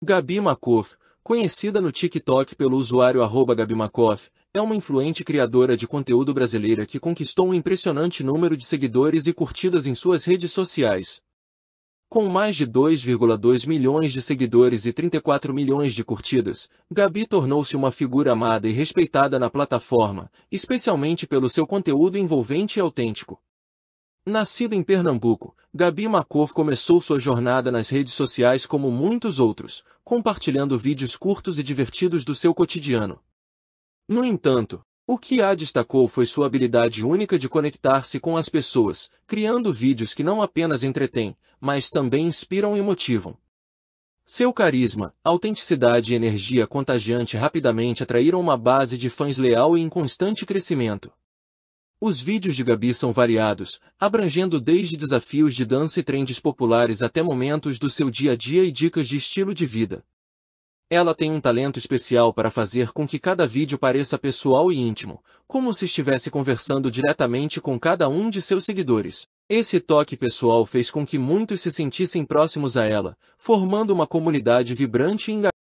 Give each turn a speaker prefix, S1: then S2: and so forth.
S1: Gabi Makoff, conhecida no TikTok pelo usuário arroba Gabi Makoff, é uma influente criadora de conteúdo brasileira que conquistou um impressionante número de seguidores e curtidas em suas redes sociais. Com mais de 2,2 milhões de seguidores e 34 milhões de curtidas, Gabi tornou-se uma figura amada e respeitada na plataforma, especialmente pelo seu conteúdo envolvente e autêntico. Nascida em Pernambuco, Gabi Macor começou sua jornada nas redes sociais como muitos outros, compartilhando vídeos curtos e divertidos do seu cotidiano. No entanto, o que a destacou foi sua habilidade única de conectar-se com as pessoas, criando vídeos que não apenas entretêm, mas também inspiram e motivam. Seu carisma, autenticidade e energia contagiante rapidamente atraíram uma base de fãs leal e em constante crescimento. Os vídeos de Gabi são variados, abrangendo desde desafios de dança e trends populares até momentos do seu dia a dia e dicas de estilo de vida. Ela tem um talento especial para fazer com que cada vídeo pareça pessoal e íntimo, como se estivesse conversando diretamente com cada um de seus seguidores. Esse toque pessoal fez com que muitos se sentissem próximos a ela, formando uma comunidade vibrante e engajada.